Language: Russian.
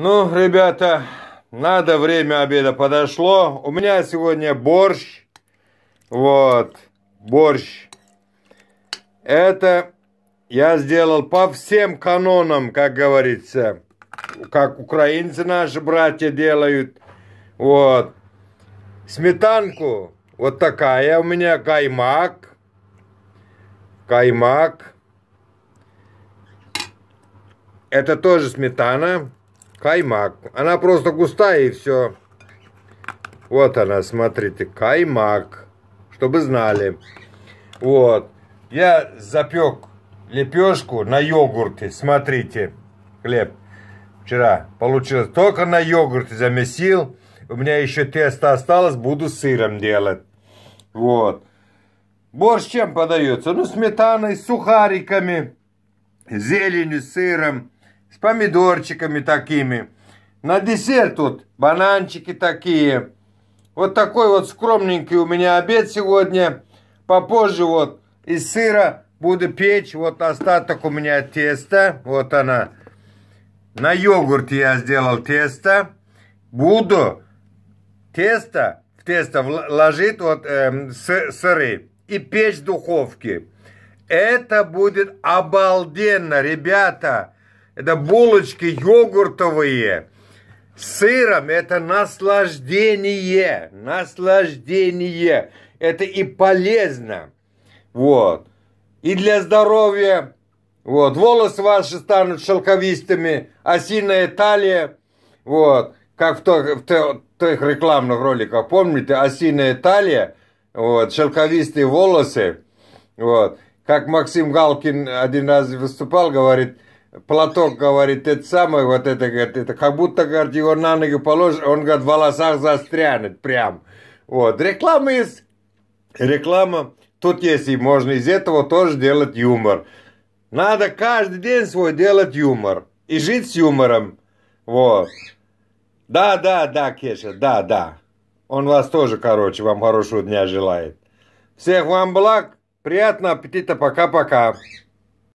Ну, ребята, надо, время обеда подошло. У меня сегодня борщ. Вот, борщ. Это я сделал по всем канонам, как говорится. Как украинцы наши братья делают. Вот. Сметанку. Вот такая у меня каймак. Каймак. Это тоже сметана. Каймак. Она просто густая и все. Вот она, смотрите, каймак. Чтобы знали. Вот. Я запек лепешку на йогурте. Смотрите, хлеб. Вчера получилось. Только на йогурте замесил. У меня еще тесто осталось. Буду сыром делать. Вот. Борщ чем подается? Ну, сметаной, сухариками, зеленью, сыром с помидорчиками такими. На десерт тут бананчики такие. Вот такой вот скромненький у меня обед сегодня. Попозже вот из сыра буду печь. Вот остаток у меня теста. Вот она. На йогурт я сделал тесто. Буду тесто в тесто вложить вот э, сыры и печь в духовке. Это будет обалденно, ребята это булочки йогуртовые с сыром, это наслаждение, наслаждение. Это и полезно, вот. И для здоровья, вот, волосы ваши станут шелковистыми, осиная талия, вот, как в, то, в, то, тех рекламных роликах, помните, осиная талия, вот, шелковистые волосы, вот. Как Максим Галкин один раз выступал, говорит – платок, говорит, это самое, вот это, говорит, это как будто, говорит, его на ноги положишь, он, говорит, в волосах застрянет прям. Вот, реклама из реклама, тут есть и можно из этого тоже делать юмор. Надо каждый день свой делать юмор и жить с юмором, вот. Да, да, да, Кеша, да, да. Он вас тоже, короче, вам хорошего дня желает. Всех вам благ, приятного аппетита, пока-пока.